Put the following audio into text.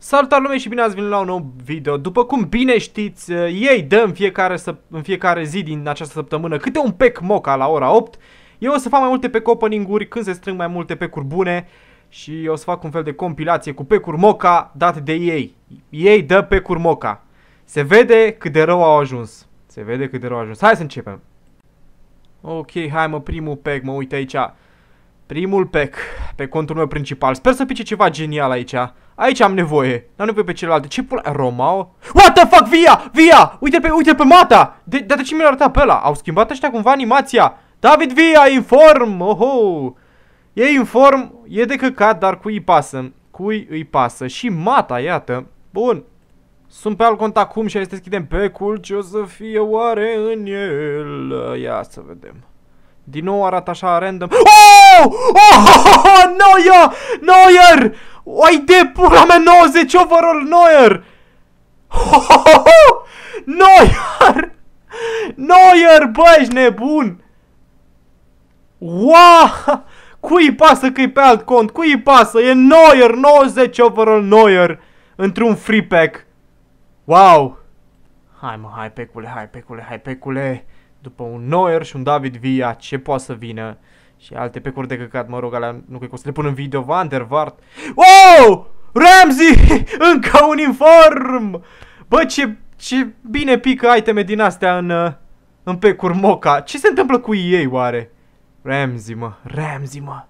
Salutare lume și bine ați venit la un nou video. După cum bine știți, eh, ei dă în fiecare, în fiecare zi din această săptămână câte un pack moca la ora 8. Eu o să fac mai multe pe opening-uri când se strâng mai multe pe curbune bune și o să fac un fel de compilație cu pack moca date de ei. Ei dă pack moca. Se vede cât de rău au ajuns. Se vede cât de rău au ajuns. Hai să începem. Ok, hai mă, primul pack, mă uit aici. Primul pack pe contul meu principal. Sper să pice ceva genial aici. Aici am nevoie. N-am nevoie pe celelalte. Ce pula? Romao? What the fuck, Via! Via! Uite pe, uite pe Mata! De, de, de ce mi-l arăta pe ăla? Au schimbat ăștia cumva animația. David Via, inform! Oho! E inform, e de căcat, dar cui îi pasă? Cui îi pasă? Și Mata, iată. Bun. Sunt pe alt cont acum și este deschidem pe cul Ce o să fie oare în el? Ia să vedem. Din nou arată așa random. Oh! Oh, oh, oh, oh Neuer! Neuer! Oi de pula mea 90 overall Neuer! Oh, Neuer! Neuer, bă, ești nebun! Wow! Cui pasă că e pe alt cont? Cui pasă? E Neuer, 90 overall Neuer într-un free pack. Wow! Hai mă, hai pecule, hai pecule, hai pecule. După un Neuer și un David Villa, ce poate să vină? Și alte pecuri de căcat, mă rog, alea nu cred că o să le pun în video. Van der Vart. Wow! Ramsey! Încă un inform! Bă, ce, ce bine pică iteme din astea în, în pecuri moca. Ce se întâmplă cu ei, oare? Ramsey, mă. Ramsey, mă.